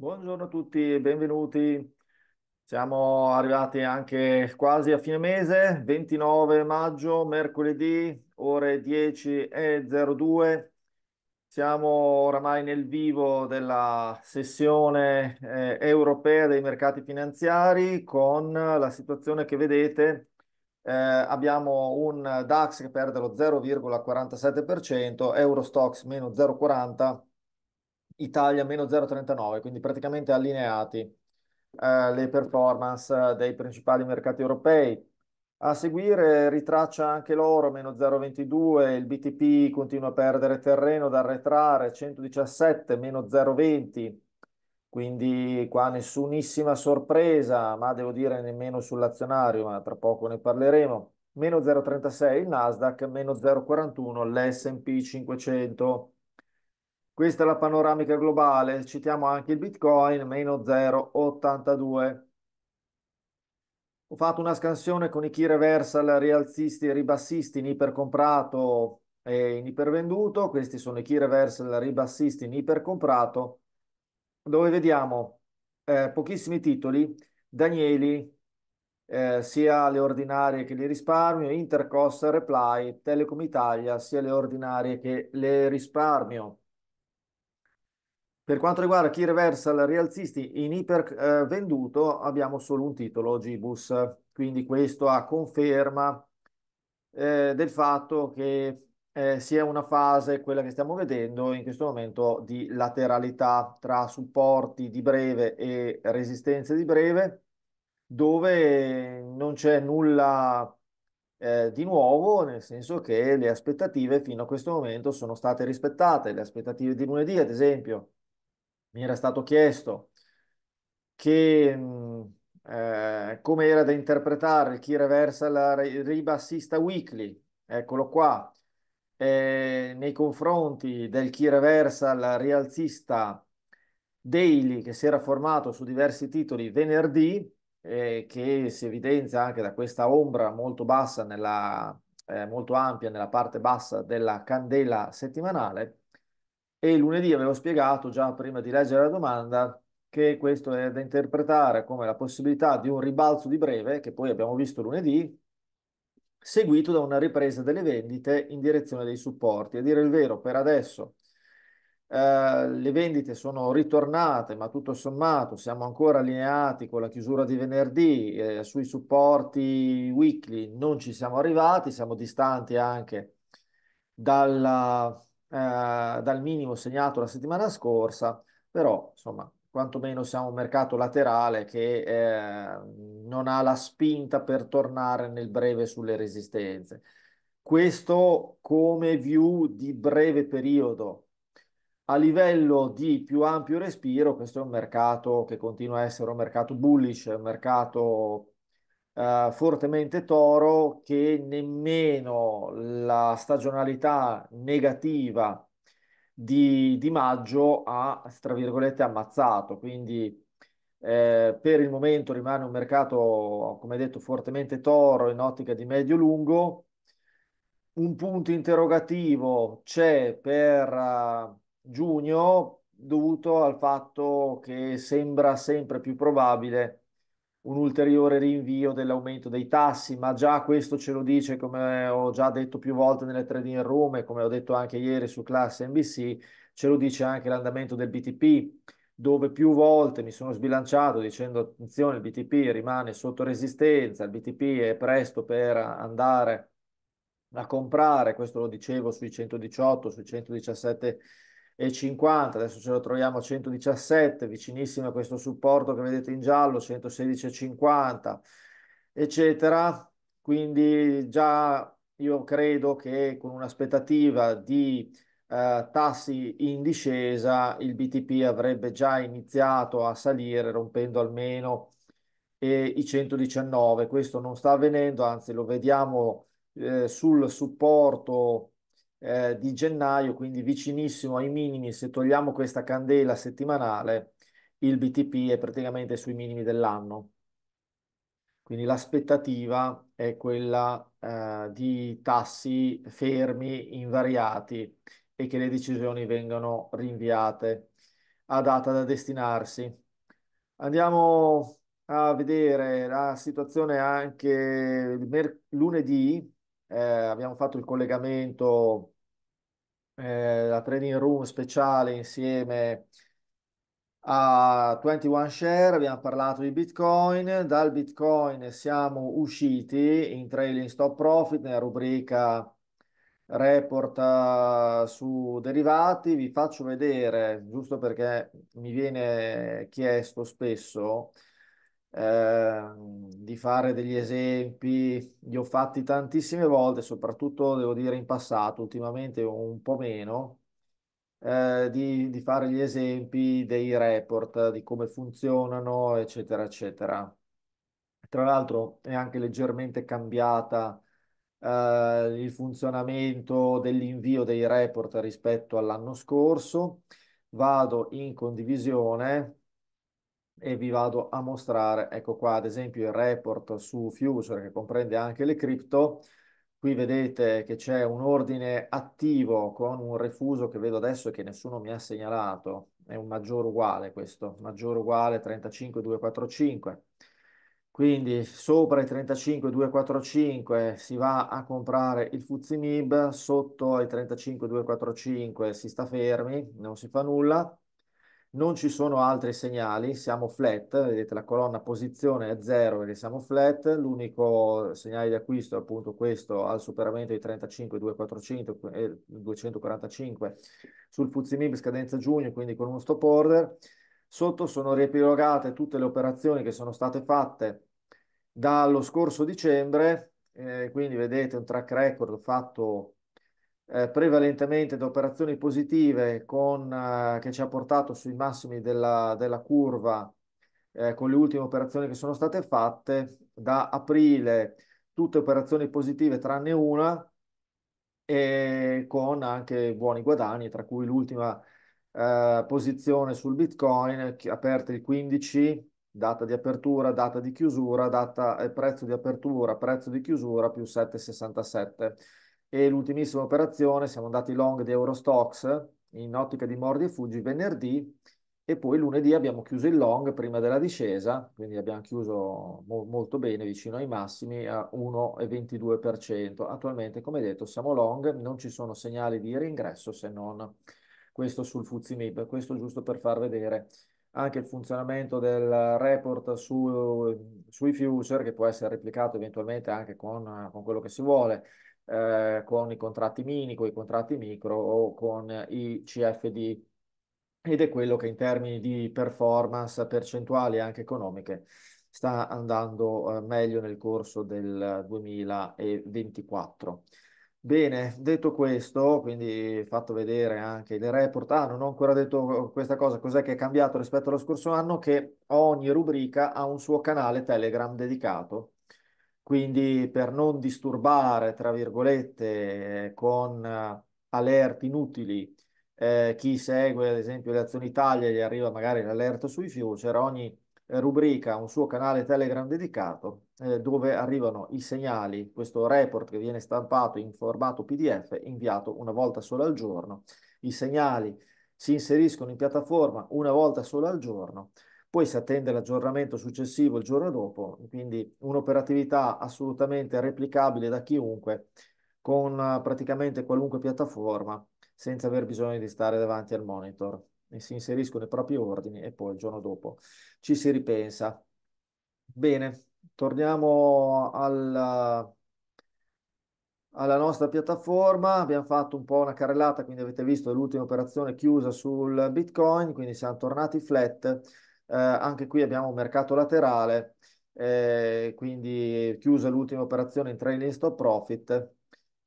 Buongiorno a tutti, benvenuti. Siamo arrivati anche quasi a fine mese, 29 maggio, mercoledì, ore 10.02. Siamo oramai nel vivo della sessione eh, europea dei mercati finanziari con la situazione che vedete. Eh, abbiamo un DAX che perde lo 0,47%, Eurostox meno 0,40% Italia meno 0,39, quindi praticamente allineati eh, le performance dei principali mercati europei. A seguire ritraccia anche l'oro, meno 0,22, il BTP continua a perdere terreno da arretrare, 117, meno 0,20, quindi qua nessunissima sorpresa, ma devo dire nemmeno sull'azionario, ma tra poco ne parleremo. Meno 0,36 il Nasdaq, meno 0,41 l'S&P 500. Questa è la panoramica globale, citiamo anche il Bitcoin, meno 0,82. Ho fatto una scansione con i key reversal rialzisti e ribassisti in ipercomprato e in ipervenduto, questi sono i key reversal ribassisti in ipercomprato, dove vediamo eh, pochissimi titoli, Danieli, eh, sia le ordinarie che le risparmio, Intercos, Reply, Telecom Italia, sia le ordinarie che le risparmio. Per quanto riguarda chi reversa il rialzisti in iper eh, venduto, abbiamo solo un titolo, Gibus. Quindi questo ha conferma eh, del fatto che eh, sia una fase, quella che stiamo vedendo in questo momento, di lateralità tra supporti di breve e resistenze di breve, dove non c'è nulla eh, di nuovo, nel senso che le aspettative fino a questo momento sono state rispettate, le aspettative di lunedì, ad esempio, mi era stato chiesto che, eh, come era da interpretare il chi reversa la riba weekly, eccolo qua, eh, nei confronti del chi reversa la rialzista daily che si era formato su diversi titoli venerdì, eh, che si evidenzia anche da questa ombra molto bassa nella, eh, molto ampia nella parte bassa della candela settimanale e lunedì avevo spiegato già prima di leggere la domanda che questo è da interpretare come la possibilità di un ribalzo di breve, che poi abbiamo visto lunedì, seguito da una ripresa delle vendite in direzione dei supporti. A dire il vero, per adesso eh, le vendite sono ritornate, ma tutto sommato siamo ancora allineati con la chiusura di venerdì, eh, sui supporti weekly non ci siamo arrivati, siamo distanti anche dalla eh, dal minimo segnato la settimana scorsa, però insomma quantomeno siamo un mercato laterale che eh, non ha la spinta per tornare nel breve sulle resistenze. Questo come view di breve periodo. A livello di più ampio respiro, questo è un mercato che continua a essere un mercato bullish, un mercato eh, fortemente Toro che nemmeno la stagionalità negativa di, di maggio ha, tra virgolette, ammazzato. Quindi eh, per il momento rimane un mercato, come detto, fortemente Toro in ottica di medio-lungo. Un punto interrogativo c'è per uh, giugno dovuto al fatto che sembra sempre più probabile un ulteriore rinvio dell'aumento dei tassi, ma già questo ce lo dice, come ho già detto più volte nelle trading room e come ho detto anche ieri su classe NBC, ce lo dice anche l'andamento del BTP, dove più volte mi sono sbilanciato dicendo attenzione, il BTP rimane sotto resistenza, il BTP è presto per andare a comprare, questo lo dicevo sui 118, sui 117 50, adesso ce lo troviamo a 117, vicinissimo a questo supporto che vedete in giallo, 116,50, eccetera. Quindi già io credo che con un'aspettativa di eh, tassi in discesa il BTP avrebbe già iniziato a salire rompendo almeno eh, i 119. Questo non sta avvenendo, anzi lo vediamo eh, sul supporto eh, di gennaio, quindi vicinissimo ai minimi, se togliamo questa candela settimanale, il BTP è praticamente sui minimi dell'anno. Quindi l'aspettativa è quella eh, di tassi fermi, invariati e che le decisioni vengano rinviate a data da destinarsi. Andiamo a vedere la situazione anche lunedì, eh, abbiamo fatto il collegamento, eh, la training room speciale insieme a 21 Share, abbiamo parlato di Bitcoin, dal Bitcoin siamo usciti in Trailing Stop Profit nella rubrica report eh, su derivati, vi faccio vedere, giusto perché mi viene chiesto spesso, Ehm, di fare degli esempi, li ho fatti tantissime volte, soprattutto devo dire in passato, ultimamente un po' meno, eh, di, di fare gli esempi dei report, di come funzionano, eccetera, eccetera. Tra l'altro è anche leggermente cambiata. Uh, il funzionamento dell'invio dei report rispetto all'anno scorso. Vado in condivisione e vi vado a mostrare, ecco qua ad esempio il report su Future che comprende anche le cripto, qui vedete che c'è un ordine attivo con un refuso che vedo adesso e che nessuno mi ha segnalato, è un maggiore uguale questo, maggiore uguale 35245, quindi sopra i 35245 si va a comprare il Fuzimib, sotto i 35245 si sta fermi, non si fa nulla, non ci sono altri segnali, siamo flat, vedete la colonna posizione è 0 perché siamo flat, l'unico segnale di acquisto è appunto questo al superamento di 35,245 e 245 sul FUZIMIB scadenza giugno, quindi con uno stop order. Sotto sono riepilogate tutte le operazioni che sono state fatte dallo scorso dicembre, eh, quindi vedete un track record fatto eh, prevalentemente da operazioni positive con, eh, che ci ha portato sui massimi della, della curva eh, con le ultime operazioni che sono state fatte. Da aprile tutte operazioni positive tranne una e con anche buoni guadagni, tra cui l'ultima eh, posizione sul Bitcoin aperta il 15 data di apertura, data di chiusura, data e eh, prezzo di apertura, prezzo di chiusura più 7,67 e l'ultimissima operazione siamo andati long di Eurostox in ottica di mordi e fuggi venerdì e poi lunedì abbiamo chiuso il long prima della discesa, quindi abbiamo chiuso mo- molto bene vicino ai massimi a 1,22%. Attualmente, come detto, siamo long, non ci sono segnali di reingresso se non questo sul MIB, questo giusto per far vedere anche il funzionamento del report su, sui future che può essere replicato eventualmente anche con, con quello che si vuole eh, con i contratti mini, con i contratti micro o con i CFD ed è quello che in termini di performance percentuali e anche economiche sta andando eh, meglio nel corso del 2024. Bene, detto questo, quindi fatto vedere anche il report, ah, non ho ancora detto questa cosa, cos'è che è cambiato rispetto allo scorso anno? Che ogni rubrica ha un suo canale Telegram dedicato quindi per non disturbare, tra virgolette, eh, con eh, alert inutili eh, chi segue ad esempio le azioni Italia gli arriva magari l'alert sui future, ogni rubrica ha un suo canale Telegram dedicato eh, dove arrivano i segnali, questo report che viene stampato in formato PDF inviato una volta sola al giorno, i segnali si inseriscono in piattaforma una volta sola al giorno poi si attende l'aggiornamento successivo il giorno dopo, quindi un'operatività assolutamente replicabile da chiunque con eh, praticamente qualunque piattaforma senza aver bisogno di stare davanti al monitor. E si inseriscono i propri ordini e poi il giorno dopo ci si ripensa. Bene, torniamo alla, alla nostra piattaforma. Abbiamo fatto un po' una carrellata, quindi avete visto l'ultima operazione chiusa sul Bitcoin, quindi siamo tornati flat eh, anche qui abbiamo un mercato laterale, eh, quindi chiusa l'ultima operazione in trailing stop profit.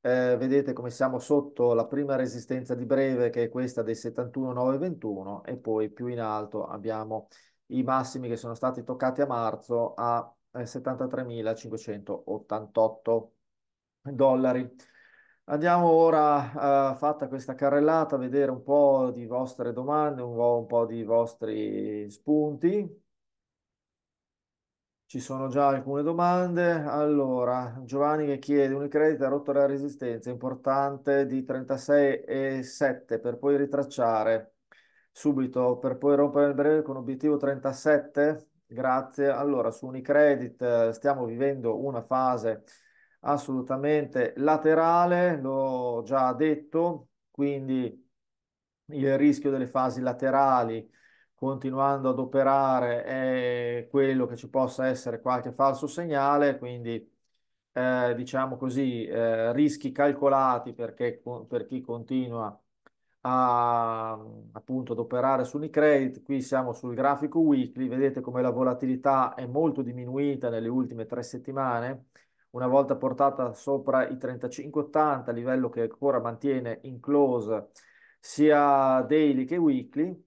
Eh, vedete come siamo sotto la prima resistenza di breve che è questa dei 71,921 e poi più in alto abbiamo i massimi che sono stati toccati a marzo a 73.588 eh, dollari. Andiamo ora, eh, fatta questa carrellata, a vedere un po' di vostre domande, un po', un po' di vostri spunti. Ci sono già alcune domande. Allora, Giovanni che chiede, Unicredit ha rotto la resistenza importante di 36,7 per poi ritracciare subito, per poi rompere il breve con obiettivo 37? Grazie. Allora, su Unicredit eh, stiamo vivendo una fase assolutamente laterale, l'ho già detto, quindi il rischio delle fasi laterali continuando ad operare è quello che ci possa essere qualche falso segnale, quindi eh, diciamo così, eh, rischi calcolati perché, per chi continua a, appunto ad operare su Unicredit. Qui siamo sul grafico weekly, vedete come la volatilità è molto diminuita nelle ultime tre settimane una volta portata sopra i 35,80, livello che ancora mantiene in close sia daily che weekly.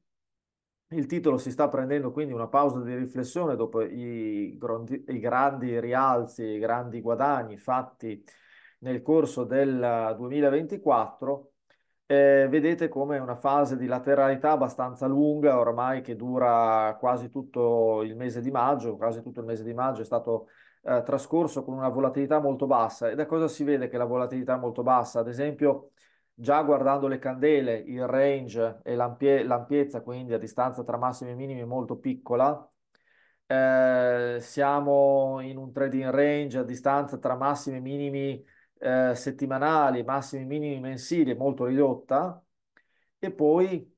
Il titolo si sta prendendo quindi una pausa di riflessione dopo i, i grandi rialzi, i grandi guadagni fatti nel corso del 2024. Eh, vedete come una fase di lateralità abbastanza lunga ormai che dura quasi tutto il mese di maggio, quasi tutto il mese di maggio è stato eh, trascorso con una volatilità molto bassa. E da cosa si vede che la volatilità è molto bassa? Ad esempio, già guardando le candele, il range e l'ampie- l'ampiezza, quindi la distanza tra massimi e minimi, è molto piccola. Eh, siamo in un trading range a distanza tra massimi e minimi eh, settimanali, massimi e minimi mensili, molto ridotta. E poi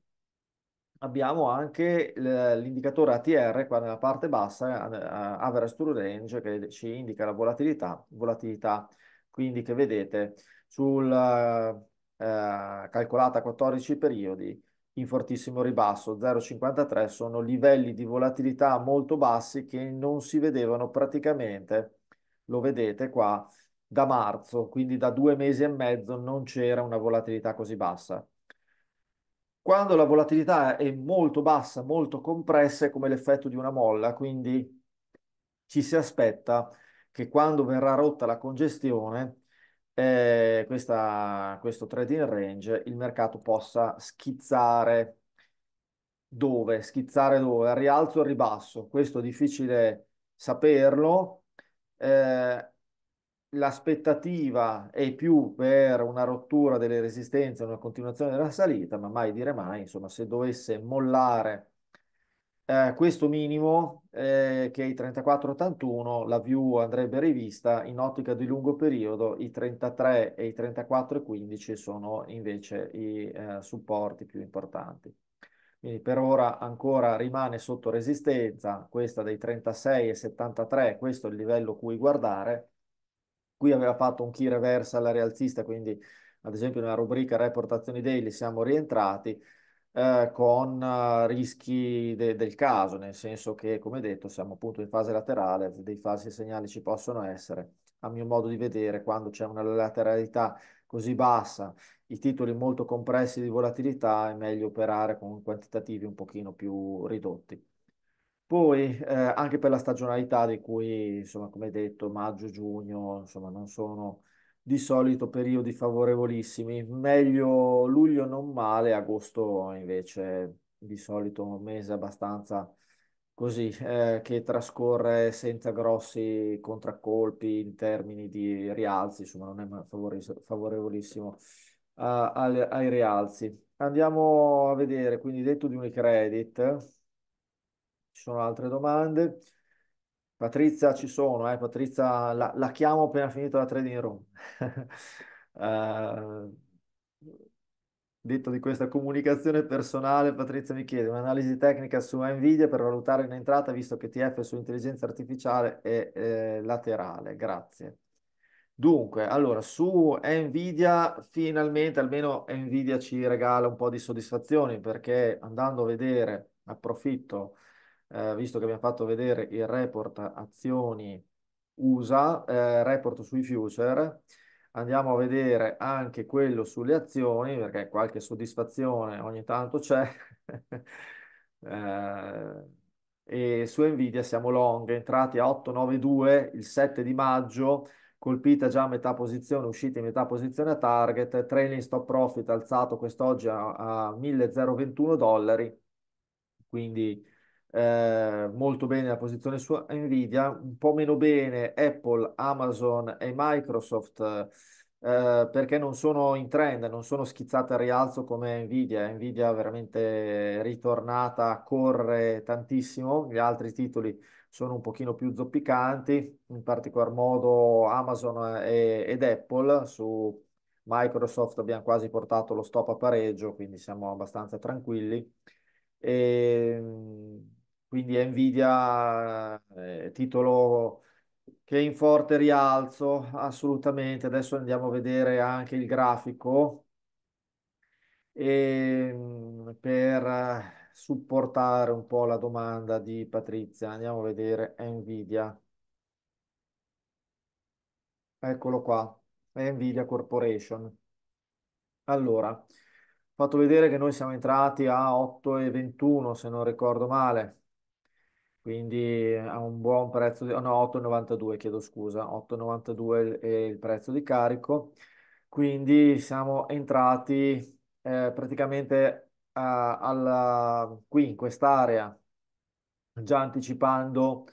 abbiamo anche l'indicatore ATR qua nella parte bassa, eh, eh, Average True Range, che ci indica la volatilità, volatilità quindi che vedete sul, eh, calcolata 14 periodi, in fortissimo ribasso, 0,53 sono livelli di volatilità molto bassi che non si vedevano praticamente, lo vedete qua, da marzo, quindi da due mesi e mezzo non c'era una volatilità così bassa quando la volatilità è molto bassa, molto compressa, è come l'effetto di una molla, quindi ci si aspetta che quando verrà rotta la congestione, eh, questa, questo trading range, il mercato possa schizzare dove? Schizzare dove? Al rialzo o al ribasso? Questo è difficile saperlo. Eh, l'aspettativa è più per una rottura delle resistenze, una continuazione della salita, ma mai dire mai, insomma, se dovesse mollare eh, questo minimo, eh, che è i 34,81, la view andrebbe rivista, in ottica di lungo periodo i 33 e i 34,15 sono invece i eh, supporti più importanti. Quindi per ora ancora rimane sotto resistenza, questa dei 36,73, questo è il livello cui guardare, qui aveva fatto un key reverse alla rialzista, quindi ad esempio nella rubrica reportazioni daily siamo rientrati eh, con eh, rischi de del caso, nel senso che come detto siamo appunto in fase laterale, dei falsi segnali ci possono essere, a mio modo di vedere quando c'è una lateralità così bassa, i titoli molto compressi di volatilità è meglio operare con quantitativi un pochino più ridotti. Poi eh, anche per la stagionalità di cui, insomma, come detto, maggio-giugno, insomma, non sono di solito periodi favorevolissimi. Meglio luglio non male, agosto invece di solito un mese abbastanza così, eh, che trascorre senza grossi contraccolpi in termini di rialzi, insomma non è favorevolissimo uh, eh, ai, ai rialzi. Andiamo a vedere, quindi detto di Unicredit ci sono altre domande? Patrizia ci sono, eh? Patrizia la, la, chiamo appena finito la trading room. uh, eh, detto di questa comunicazione personale, Patrizia mi chiede un'analisi tecnica su Nvidia per valutare in entrata visto che TF su intelligenza artificiale è eh, laterale. Grazie. Dunque, allora, su Nvidia finalmente almeno Nvidia ci regala un po' di soddisfazioni perché andando a vedere, approfitto eh, visto che abbiamo fatto vedere il report azioni USA, eh, report sui future, andiamo a vedere anche quello sulle azioni, perché qualche soddisfazione ogni tanto c'è. eh, e su Nvidia siamo long, entrati a 8,92 il 7 di maggio, colpita già a metà posizione, uscita in metà posizione a target, trailing stop profit alzato quest'oggi a, a 1.021 dollari, quindi eh, molto bene la posizione su Nvidia, un po' meno bene Apple, Amazon e Microsoft eh, perché non sono in trend, non sono schizzate a rialzo come Nvidia. Nvidia è veramente ritornata, corre tantissimo, gli altri titoli sono un pochino più zoppicanti, in particolar modo Amazon e, ed Apple su Microsoft abbiamo quasi portato lo stop a pareggio, quindi siamo abbastanza tranquilli. E quindi Nvidia, eh, titolo che è in forte rialzo, assolutamente. Adesso andiamo a vedere anche il grafico e, ehm, per eh, supportare un po' la domanda di Patrizia. Andiamo a vedere Nvidia. Eccolo qua, Nvidia Corporation. Allora, fatto vedere che noi siamo entrati a 8,21 se non ricordo male quindi eh, ha un buon prezzo, di, oh no, 8,92 chiedo scusa, 8,92 è il prezzo di carico, quindi siamo entrati eh, praticamente eh, alla, qui in quest'area, già anticipando,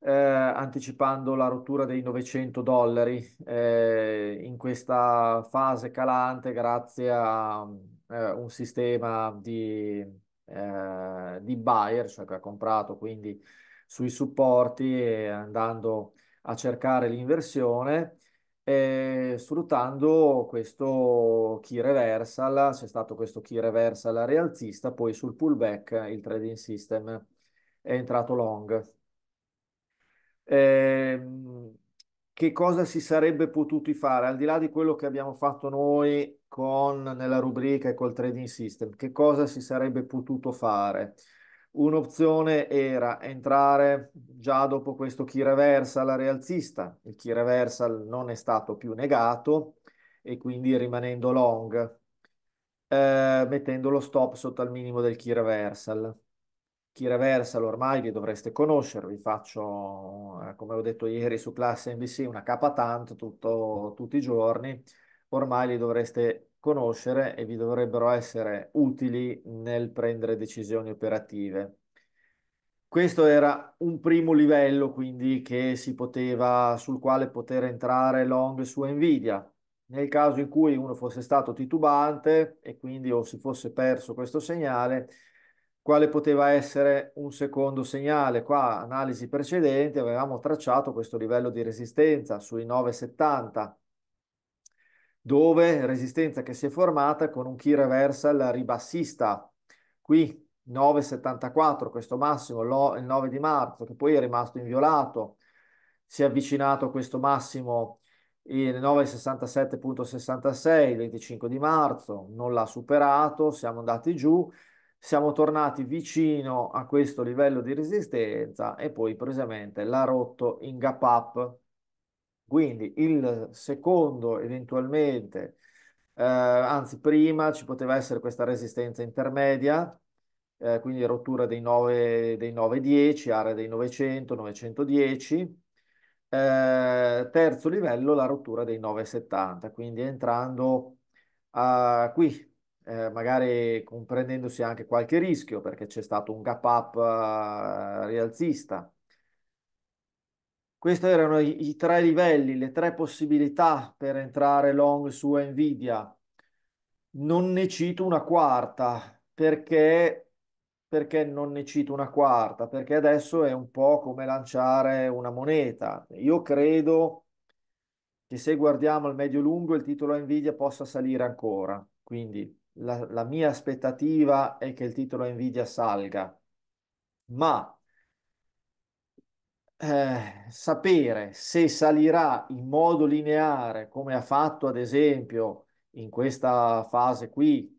eh, anticipando, la rottura dei 900 dollari eh, in questa fase calante grazie a eh, un sistema di eh, di buyer, cioè che ha comprato quindi sui supporti e andando a cercare l'inversione. E eh, sfruttando questo key reversal, c'è stato questo key reversal rialzista, poi sul pullback il trading system è entrato long. E ehm, che cosa si sarebbe potuti fare? Al di là di quello che abbiamo fatto noi con, nella rubrica e col trading system, che cosa si sarebbe potuto fare? Un'opzione era entrare già dopo questo chi reversal rialzista, il chi reversal non è stato più negato e quindi rimanendo long, eh, mettendo lo stop sotto al minimo del key reversal. Key reversal ormai vi dovreste conoscere, vi faccio, eh, come ho detto ieri su classe NBC, una capa tanto tutto, tutti i giorni, ormai li dovreste conoscere e vi dovrebbero essere utili nel prendere decisioni operative. Questo era un primo livello, quindi, poteva, sul quale poter entrare long su Nvidia. Nel caso in cui uno fosse stato titubante e quindi o si fosse perso questo segnale, quale poteva essere un secondo segnale? Qua, analisi precedenti, avevamo tracciato questo livello di resistenza sui 970 dove resistenza che si è formata con un key reversal ribassista. Qui 9,74, questo massimo, lo, il 9 di marzo, che poi è rimasto inviolato, si è avvicinato a questo massimo il 9,67.66, il 25 di marzo, non l'ha superato, siamo andati giù, siamo tornati vicino a questo livello di resistenza e poi precisamente l'ha rotto in gap up quindi il secondo eventualmente, eh, anzi prima ci poteva essere questa resistenza intermedia, eh, quindi rottura dei 910, area dei 900, 910. Eh, terzo livello la rottura dei 970, quindi entrando uh, qui, eh, magari comprendendosi anche qualche rischio perché c'è stato un gap up uh, rialzista questi erano i, i tre livelli, le tre possibilità per entrare long su Nvidia. Non ne cito una quarta perché perché non ne cito una quarta? Perché adesso è un po' come lanciare una moneta. Io credo che se guardiamo al medio-lungo il titolo Nvidia possa salire ancora. Quindi la, la mia aspettativa è che il titolo Nvidia salga. Ma eh, sapere se salirà in modo lineare, come ha fatto ad esempio in questa fase qui,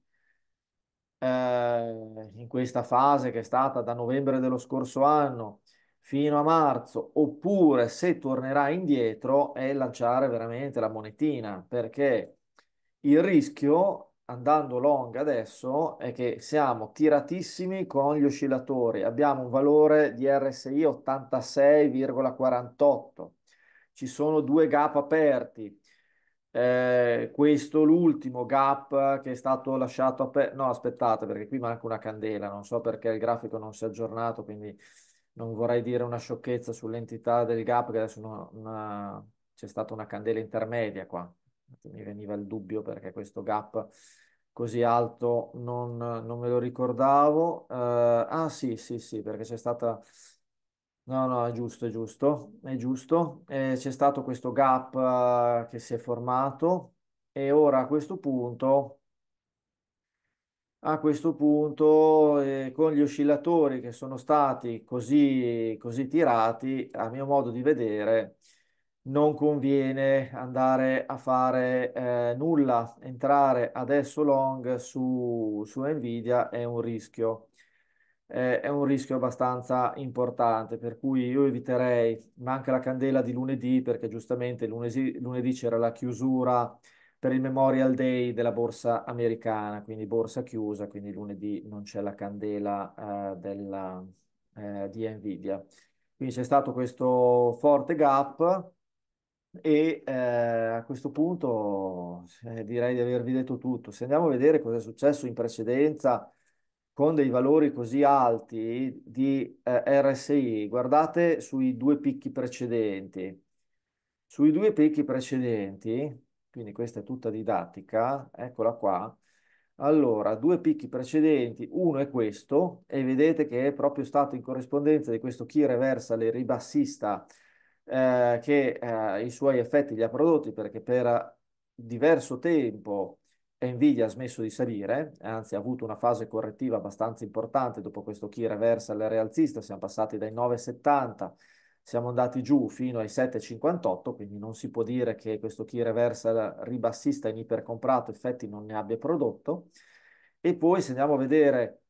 eh, in questa fase che è stata da novembre dello scorso anno fino a marzo, oppure se tornerà indietro, è lanciare veramente la monetina, perché il rischio andando long adesso è che siamo tiratissimi con gli oscillatori, abbiamo un valore di RSI 86,48, ci sono due gap aperti, eh, questo l'ultimo gap che è stato lasciato aperto, no aspettate perché qui manca una candela, non so perché il grafico non si è aggiornato, quindi non vorrei dire una sciocchezza sull'entità del gap, che adesso una... c'è stata una candela intermedia qua mi veniva il dubbio perché questo gap così alto non, non me lo ricordavo. Uh, ah sì, sì, sì, perché c'è stata... No, no, è giusto, è giusto, è giusto. Eh, c'è stato questo gap eh, che si è formato e ora a questo punto, a questo punto eh, con gli oscillatori che sono stati così, così tirati, a mio modo di vedere, non conviene andare a fare eh, nulla, entrare adesso long su, su Nvidia è un rischio, eh, è un rischio abbastanza importante, per cui io eviterei, manca la candela di lunedì, perché giustamente lunedì, lunedì c'era la chiusura per il Memorial Day della borsa americana, quindi borsa chiusa, quindi lunedì non c'è la candela eh, della, eh, di Nvidia. Quindi c'è stato questo forte gap e eh, a questo punto eh, direi di avervi detto tutto. Se andiamo a vedere cosa è successo in precedenza con dei valori così alti di eh, RSI, guardate sui due picchi precedenti. Sui due picchi precedenti, quindi questa è tutta didattica, eccola qua. Allora, due picchi precedenti, uno è questo, e vedete che è proprio stato in corrispondenza di questo chi reversa le ribassista eh, che eh, i suoi effetti li ha prodotti perché per diverso tempo Nvidia ha smesso di salire, anzi ha avuto una fase correttiva abbastanza importante dopo questo key reversal realzista, siamo passati dai 9,70 siamo andati giù fino ai 7,58, quindi non si può dire che questo key reversal ribassista in ipercomprato effetti non ne abbia prodotto. E poi se andiamo a vedere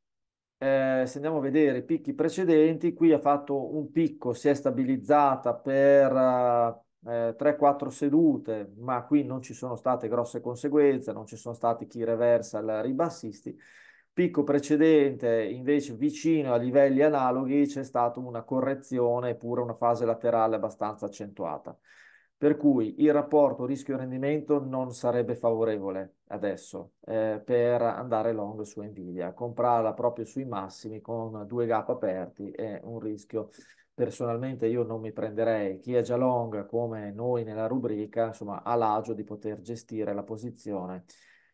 eh, se andiamo a vedere i picchi precedenti, qui ha fatto un picco, si è stabilizzata per eh, 3-4 sedute, ma qui non ci sono state grosse conseguenze, non ci sono stati chi reversal ribassisti. Picco precedente, invece vicino a livelli analoghi, c'è stata una correzione, pure una fase laterale abbastanza accentuata. Per cui il rapporto rischio-rendimento non sarebbe favorevole adesso eh, per andare long su Nvidia, comprarla proprio sui massimi con due gap aperti è un rischio. Personalmente io non mi prenderei chi è già long come noi nella rubrica, insomma, ha l'agio di poter gestire la posizione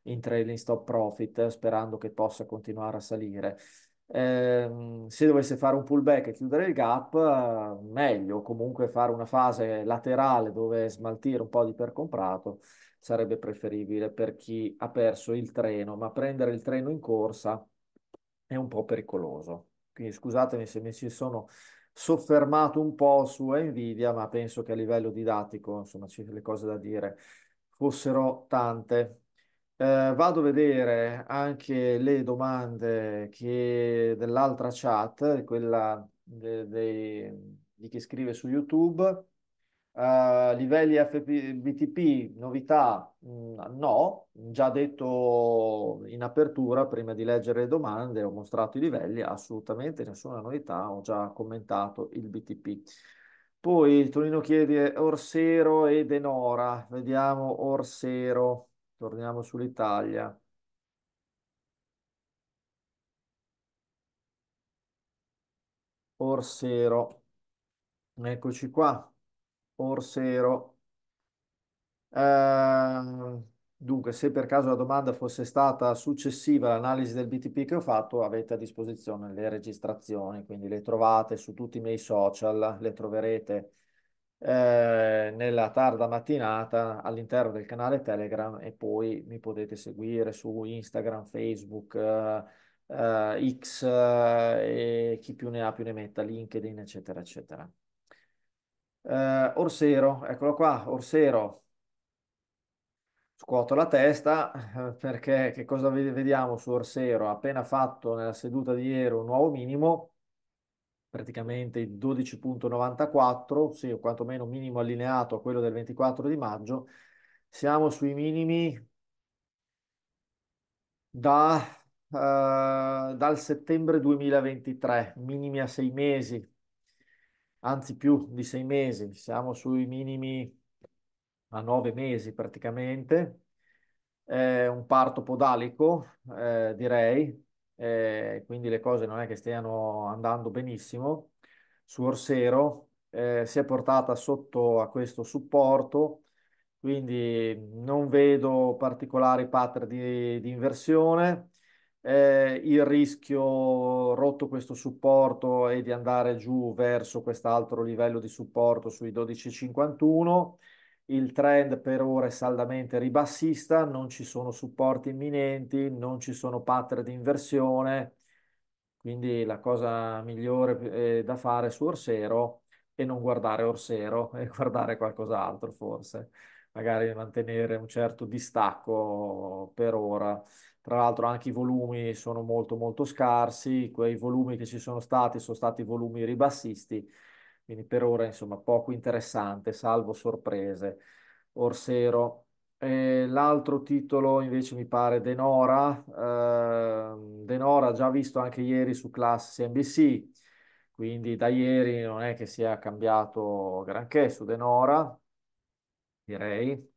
in trailing stop profit sperando che possa continuare a salire. Eh, se dovesse fare un pullback e chiudere il gap, meglio comunque fare una fase laterale dove smaltire un po' di percomprato sarebbe preferibile per chi ha perso il treno, ma prendere il treno in corsa è un po' pericoloso. Quindi scusatemi se mi ci sono soffermato un po' su Nvidia, ma penso che a livello didattico, insomma, le cose da dire fossero tante. Eh, vado a vedere anche le domande che dell'altra chat, quella de- dei- di chi scrive su YouTube. Uh, livelli BTP, novità? Mm, no, già detto in apertura, prima di leggere le domande, ho mostrato i livelli, assolutamente nessuna novità, ho già commentato il BTP. Poi Tonino chiede Orsero e Denora, vediamo Orsero torniamo sull'Italia. Orsero, eccoci qua, Orsero. Eh, dunque, se per caso la domanda fosse stata successiva all'analisi del BTP che ho fatto, avete a disposizione le registrazioni, quindi le trovate su tutti i miei social, le troverete eh, nella tarda mattinata all'interno del canale Telegram e poi mi potete seguire su Instagram, Facebook, eh, X eh, e chi più ne ha più ne metta, LinkedIn, eccetera, eccetera. Eh, Orsero, eccolo qua, Orsero scuoto la testa perché che cosa vediamo su Orsero? Ha appena fatto nella seduta di ieri un nuovo minimo praticamente il 12.94, sì, o quantomeno minimo allineato a quello del 24 di maggio, siamo sui minimi da, eh, dal settembre 2023, minimi a sei mesi, anzi più di sei mesi, siamo sui minimi a nove mesi praticamente, eh, un parto podalico, eh, direi, eh, quindi le cose non è che stiano andando benissimo. Su Orsero eh, si è portata sotto a questo supporto, quindi non vedo particolari pattern di, di inversione. Eh, il rischio rotto questo supporto è di andare giù verso quest'altro livello di supporto sui 12,51 il trend per ora è saldamente ribassista, non ci sono supporti imminenti, non ci sono pattern di inversione, quindi la cosa migliore eh, da fare su Orsero è non guardare Orsero e guardare qualcos'altro forse, magari mantenere un certo distacco per ora. Tra l'altro anche i volumi sono molto molto scarsi, quei volumi che ci sono stati sono stati volumi ribassisti quindi per ora insomma poco interessante, salvo sorprese. Orsero. l'altro titolo invece mi pare Denora, eh, Denora già visto anche ieri su Class NBC, quindi da ieri non è che sia cambiato granché su Denora, direi.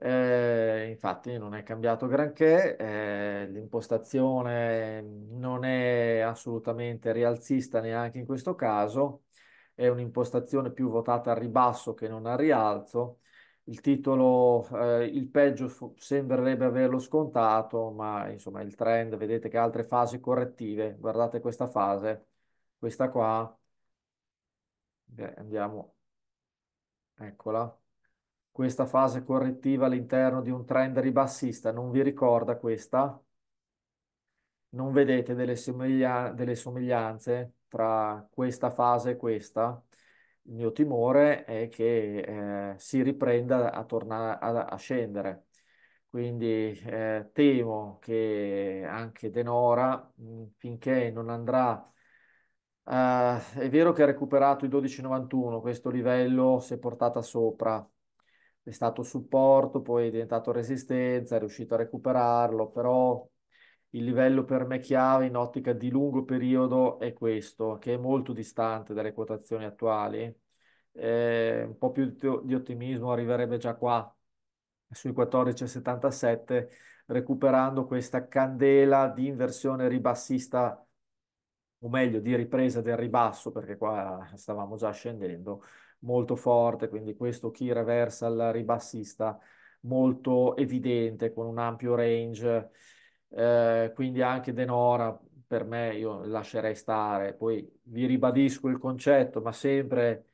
Eh, infatti non è cambiato granché, eh, l'impostazione non è assolutamente rialzista neanche in questo caso è un'impostazione più votata al ribasso che non al rialzo. Il titolo, eh, il peggio fu- sembrerebbe averlo scontato, ma insomma il trend, vedete che altre fasi correttive, guardate questa fase, questa qua, Beh, andiamo, eccola, questa fase correttiva all'interno di un trend ribassista, non vi ricorda questa? Non vedete delle, somiglia- delle somiglianze? tra questa fase e questa, il mio timore è che eh, si riprenda a tornare a, a scendere. Quindi eh, temo che anche Denora, mh, mm, finché non andrà, eh, è vero che ha recuperato i 12,91, questo livello si è portata sopra, è stato supporto, poi è diventato resistenza, è riuscito a recuperarlo, però il livello per me chiave in ottica di lungo periodo è questo, che è molto distante dalle quotazioni attuali. Eh, un po' più di ottimismo arriverebbe già qua, sui 14,77, recuperando questa candela di inversione ribassista, o meglio, di ripresa del ribasso, perché qua stavamo già scendendo molto forte, quindi questo key reversal ribassista molto evidente, con un ampio range eh, quindi anche Denora per me io lascerei stare, poi vi ribadisco il concetto, ma sempre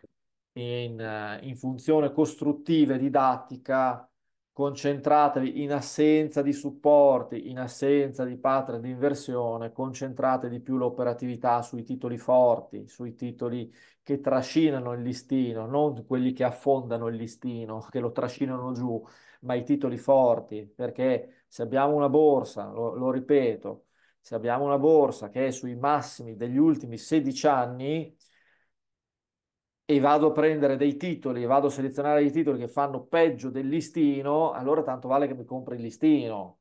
in, eh, in funzione costruttiva e didattica, concentratevi in assenza di supporti, in assenza di pattern di inversione, concentrate di più l'operatività sui titoli forti, sui titoli che trascinano il listino, non quelli che affondano il listino, che lo trascinano giù, ma i titoli forti, perché se abbiamo una borsa, lo, lo ripeto, se abbiamo una borsa che è sui massimi degli ultimi 16 anni, e vado a prendere dei titoli, vado a selezionare dei titoli che fanno peggio del listino, allora tanto vale che mi compri il listino.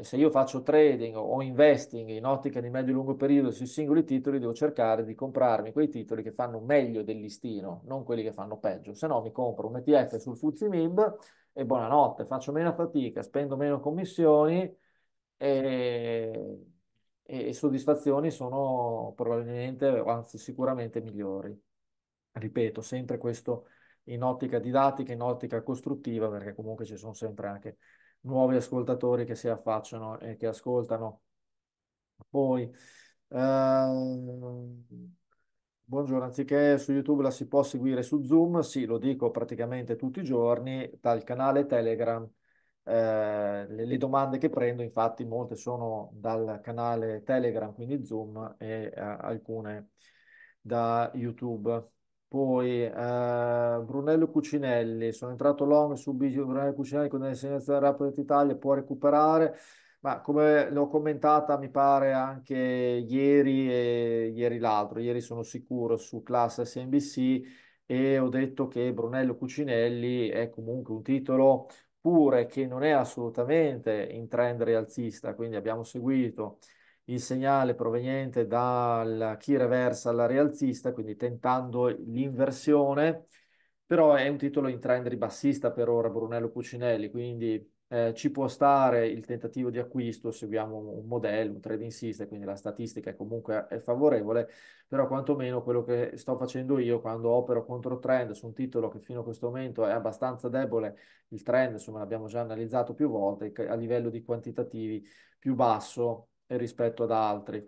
se io faccio trading o investing in ottica di medio e lungo periodo sui singoli titoli, devo cercare di comprarmi quei titoli che fanno meglio del listino, non quelli che fanno peggio. Se no mi compro un ETF sul FTSE MIB e buonanotte, faccio meno fatica, spendo meno commissioni e, e soddisfazioni sono probabilmente, anzi sicuramente migliori. Ripeto, sempre questo in ottica didattica, in ottica costruttiva, perché comunque ci sono sempre anche nuovi ascoltatori che si affacciano e che ascoltano. Poi, ehm, Buongiorno, anziché su YouTube la si può seguire su Zoom, sì, lo dico praticamente tutti i giorni dal canale Telegram. Eh, le, le, domande che prendo, infatti, molte sono dal canale Telegram, quindi Zoom, e eh, alcune da YouTube. Poi eh, Brunello Cucinelli, sono entrato long su Brunello Cucinelli con l'insegnazione del Rapid Italia, può recuperare. Ma come l'ho commentata, mi pare anche ieri e ieri l'altro, ieri sono sicuro su Class SNBC e ho detto che Brunello Cucinelli è comunque un titolo pure che non è assolutamente in trend rialzista, quindi abbiamo seguito il segnale proveniente dal chi reversa alla rialzista, quindi tentando l'inversione, però è un titolo in trend ribassista per ora Brunello Cucinelli, quindi eh, ci può stare il tentativo di acquisto, seguiamo un modello, un trading system, quindi la statistica è comunque è eh, favorevole, però quantomeno quello che sto facendo io quando opero contro trend su un titolo che fino a questo momento è abbastanza debole, il trend, insomma, l'abbiamo già analizzato più volte, a livello di quantitativi più basso rispetto ad altri.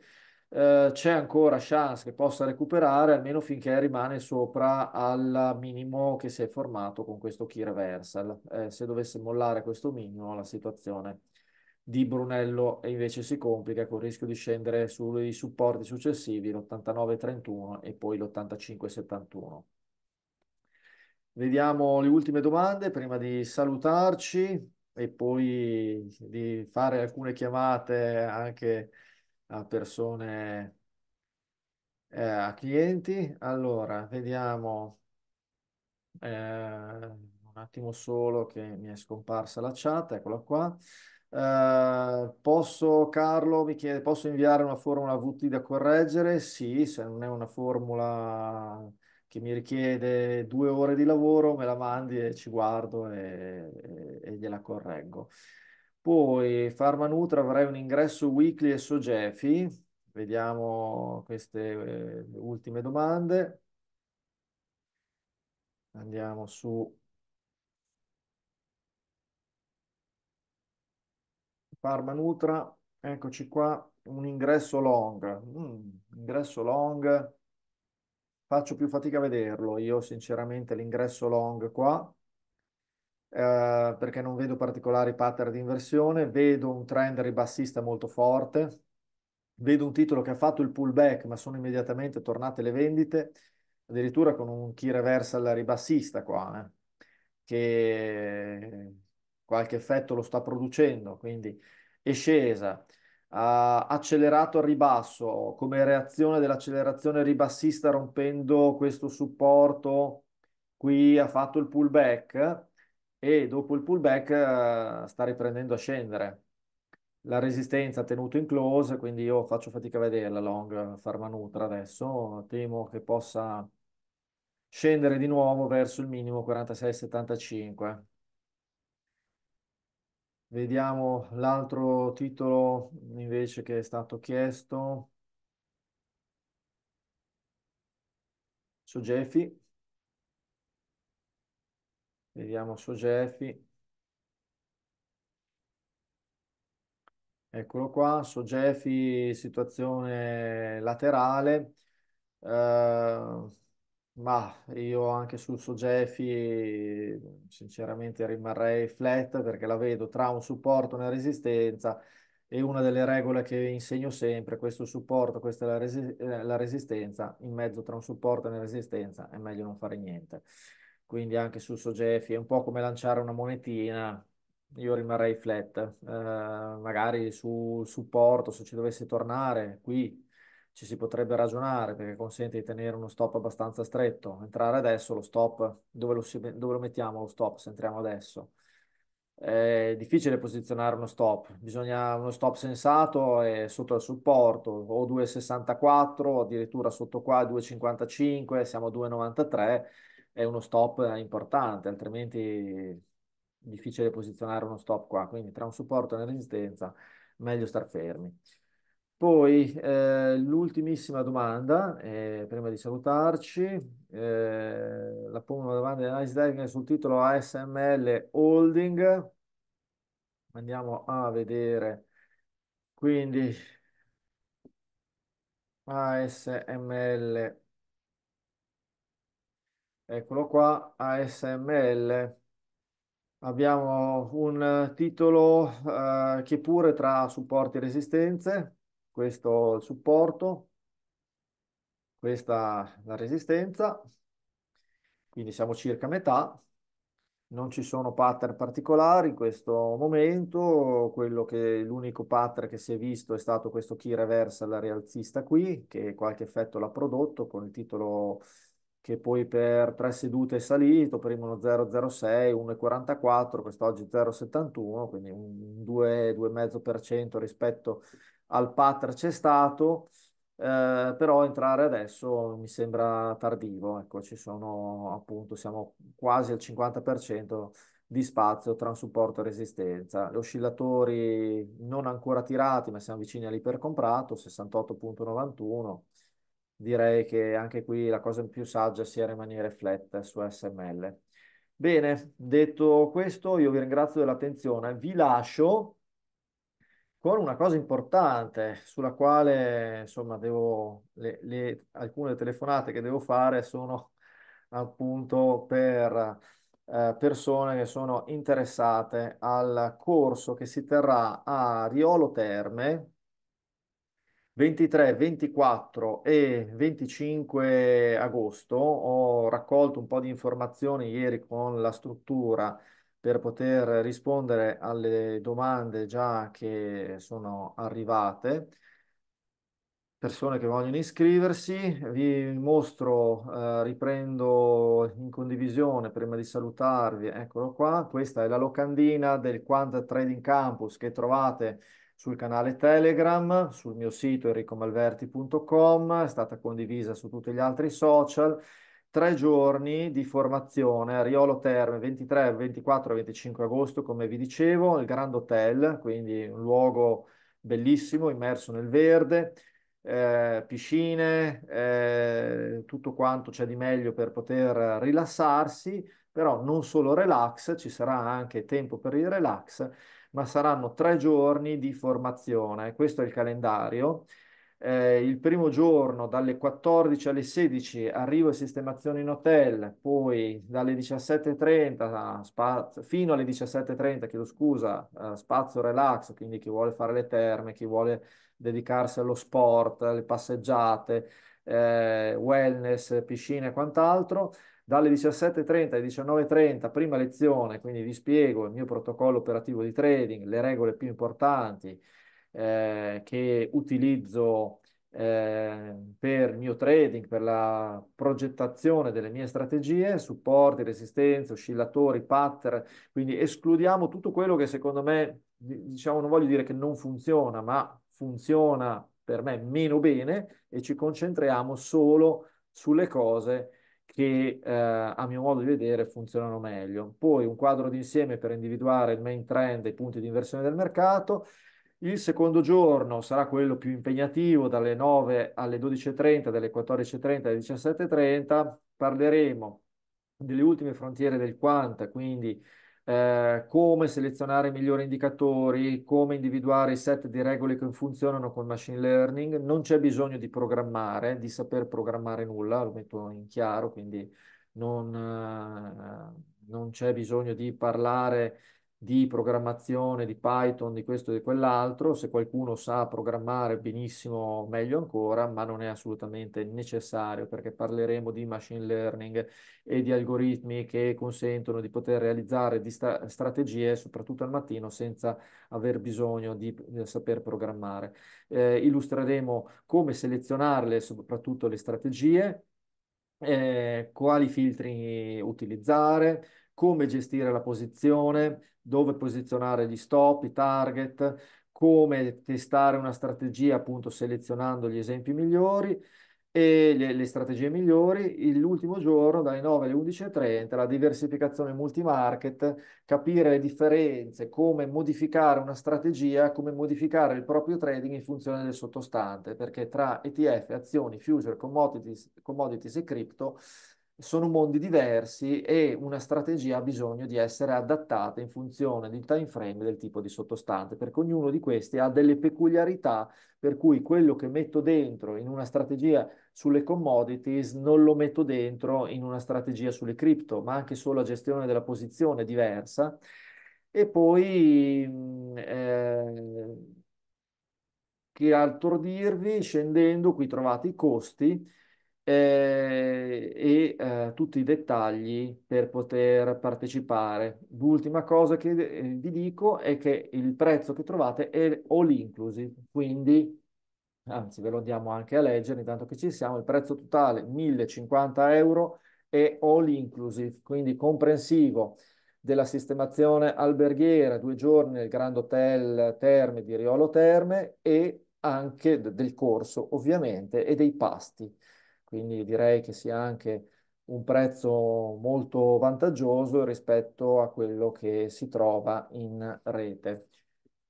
Eh, c'è ancora chance che possa recuperare almeno finché rimane sopra al minimo che si è formato con questo key reversal. Eh, se dovesse mollare questo minimo, la situazione di Brunello invece si complica con il rischio di scendere sui supporti successivi l'89,31 e poi l'85,71. Vediamo le ultime domande prima di salutarci e poi di fare alcune chiamate anche a persone, eh, a clienti. Allora, vediamo eh, un attimo solo che mi è scomparsa la chat, eccola qua. Eh, posso, Carlo mi chiede, posso inviare una formula VT da correggere? Sì, se non è una formula che mi richiede due ore di lavoro, me la mandi e ci guardo e, e, e gliela correggo. Poi Pharma Nutra avrei un ingresso weekly e Sogefi. Vediamo queste eh, ultime domande. Andiamo su Pharma Nutra. Eccoci qua, un ingresso long. Mm, ingresso long. Faccio più fatica a vederlo. Io sinceramente l'ingresso long qua eh, perché non vedo particolari pattern di inversione, vedo un trend ribassista molto forte, vedo un titolo che ha fatto il pullback ma sono immediatamente tornate le vendite, addirittura con un key reversal ribassista qua, eh, che qualche effetto lo sta producendo, quindi è scesa ha accelerato al ribasso come reazione dell'accelerazione ribassista rompendo questo supporto qui ha fatto il pullback e dopo il pullback eh, sta riprendendo a scendere. La resistenza ha tenuto in close, quindi io faccio fatica a vederla long Pharma Nutra adesso, temo che possa scendere di nuovo verso il minimo 46,75. Vediamo l'altro titolo invece che è stato chiesto. Su Jeffy. Vediamo Sogefi. Eccolo qua, Sogefi, situazione laterale. Eh, ma io anche sul Sogefi sinceramente rimarrei flat perché la vedo tra un supporto e una resistenza e una delle regole che insegno sempre, questo supporto, questa è la, resi eh, la resistenza, in mezzo tra un supporto e una resistenza è meglio non fare niente quindi anche sul Sogefi è un po' come lanciare una monetina. Io rimarrei flat, eh, magari sul supporto, se ci dovesse tornare qui ci si potrebbe ragionare perché consente di tenere uno stop abbastanza stretto. Entrare adesso lo stop, dove lo, si, dove lo mettiamo lo stop se entriamo adesso? È difficile posizionare uno stop, bisogna uno stop sensato e sotto il supporto o 2,64, addirittura sotto qua 2,55, siamo a 2,93 è uno stop importante, altrimenti è difficile posizionare uno stop qua, quindi tra un supporto e una resistenza meglio star fermi. Poi eh, l'ultimissima domanda, eh, prima di salutarci, eh, la prima domanda di analisi tecnica sul titolo ASML Holding. Andiamo a vedere. Quindi ASML Eccolo qua, ASML. Abbiamo un titolo eh, che pure tra supporti e resistenze, questo è il supporto, questa è la resistenza, quindi siamo circa a metà, non ci sono pattern particolari in questo momento, quello che l'unico pattern che si è visto è stato questo key reversal rialzista qui, che qualche effetto l'ha prodotto con il titolo che poi per tre sedute è salito, prima uno 0,06, 1,44, quest'oggi 0,71, quindi un 25 rispetto al pattern c'è stato, eh, però entrare adesso mi sembra tardivo, ecco, ci sono appunto, siamo quasi al 50% di spazio tra un supporto e resistenza. Gli oscillatori non ancora tirati, ma siamo vicini all'ipercomprato, 68.91 direi che anche qui la cosa più saggia sia rimanere flat su SML. Bene, detto questo, io vi ringrazio dell'attenzione, vi lascio con una cosa importante sulla quale, insomma, devo, le, le, alcune telefonate che devo fare sono appunto per eh, persone che sono interessate al corso che si terrà a Riolo Terme 23, 24 e 25 agosto ho raccolto un po' di informazioni ieri con la struttura per poter rispondere alle domande già che sono arrivate. Persone che vogliono iscriversi, vi mostro, eh, riprendo in condivisione prima di salutarvi, eccolo qua, questa è la locandina del Quant Trading Campus che trovate sul canale Telegram, sul mio sito enricomalverti.com, è stata condivisa su tutti gli altri social. Tre giorni di formazione a Riolo Terme, 23, 24 e 25 agosto, come vi dicevo, il Grand Hotel, quindi un luogo bellissimo, immerso nel verde, eh, piscine, eh, tutto quanto c'è di meglio per poter rilassarsi, però non solo relax, ci sarà anche tempo per il relax ma saranno tre giorni di formazione. Questo è il calendario. Eh, il primo giorno dalle 14 alle 16 arrivo e sistemazione in hotel, poi dalle 17.30 ah, spazio, fino alle 17.30, chiedo scusa, eh, spazio relax, quindi chi vuole fare le terme, chi vuole dedicarsi allo sport, alle passeggiate, eh, wellness, piscina e quant'altro dalle 17.30 alle 19.30, prima lezione, quindi vi spiego il mio protocollo operativo di trading, le regole più importanti eh, che utilizzo eh, per il mio trading, per la progettazione delle mie strategie, supporti, resistenze, oscillatori, pattern, quindi escludiamo tutto quello che secondo me, diciamo, non voglio dire che non funziona, ma funziona per me meno bene e ci concentriamo solo sulle cose che che eh, a mio modo di vedere funzionano meglio. Poi un quadro d'insieme per individuare il main trend e i punti di inversione del mercato. Il secondo giorno sarà quello più impegnativo dalle 9 alle 12.30, dalle 14.30 alle 17.30. Parleremo delle ultime frontiere del quant, quindi eh, come selezionare i migliori indicatori, come individuare i set di regole che funzionano con machine learning. Non c'è bisogno di programmare, di saper programmare nulla, lo metto in chiaro, quindi non, eh, non c'è bisogno di parlare di programmazione di Python, di questo e di quell'altro, se qualcuno sa programmare benissimo, meglio ancora, ma non è assolutamente necessario perché parleremo di machine learning e di algoritmi che consentono di poter realizzare di sta- strategie, soprattutto al mattino, senza aver bisogno di, di saper programmare. Eh, illustreremo come selezionarle, soprattutto le strategie, eh, quali filtri utilizzare come gestire la posizione, dove posizionare gli stop, i target, come testare una strategia appunto selezionando gli esempi migliori e le, le strategie migliori. L'ultimo giorno dalle 9 alle 11.30 la diversificazione multimarket, capire le differenze, come modificare una strategia, come modificare il proprio trading in funzione del sottostante, perché tra ETF, azioni, future, commodities, commodities e crypto sono mondi diversi e una strategia ha bisogno di essere adattata in funzione del time frame e del tipo di sottostante, perché ognuno di questi ha delle peculiarità per cui quello che metto dentro in una strategia sulle commodities non lo metto dentro in una strategia sulle cripto, ma anche solo la gestione della posizione è diversa. E poi mm, eh, che altro dirvi? Scendendo qui trovate i costi eh, e eh, tutti i dettagli per poter partecipare. L'ultima cosa che eh, vi dico è che il prezzo che trovate è all inclusive, quindi anzi ve lo andiamo anche a leggere intanto che ci siamo, il prezzo totale 1050 euro è all inclusive, quindi comprensivo della sistemazione alberghiera, due giorni nel Grand Hotel Terme di Riolo Terme e anche del corso ovviamente e dei pasti quindi direi che sia anche un prezzo molto vantaggioso rispetto a quello che si trova in rete.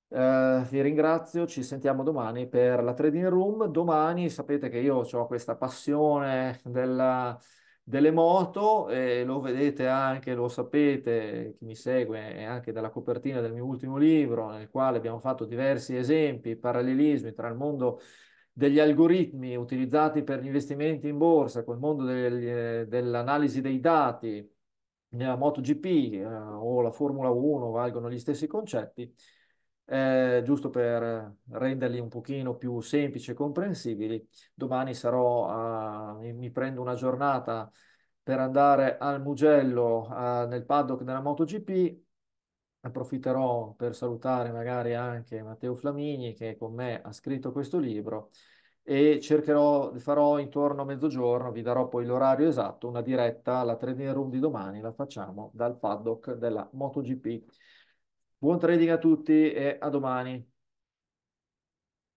Eh, vi ringrazio, ci sentiamo domani per la Trading Room. Domani sapete che io ho questa passione della, delle moto e lo vedete anche, lo sapete, chi mi segue è anche dalla copertina del mio ultimo libro nel quale abbiamo fatto diversi esempi, parallelismi tra il mondo degli algoritmi utilizzati per gli investimenti in borsa, col mondo del, eh, dell'analisi dei dati, nella eh, MotoGP eh, o la Formula 1 valgono gli stessi concetti, eh, giusto per renderli un pochino più semplici e comprensibili. Domani sarò, eh, mi prendo una giornata per andare al Mugello eh, nel paddock della MotoGP approfitterò per salutare magari anche Matteo Flamini che con me ha scritto questo libro e cercherò, farò intorno a mezzogiorno, vi darò poi l'orario esatto, una diretta alla trading room di domani, la facciamo dal paddock della MotoGP. Buon trading a tutti e a domani.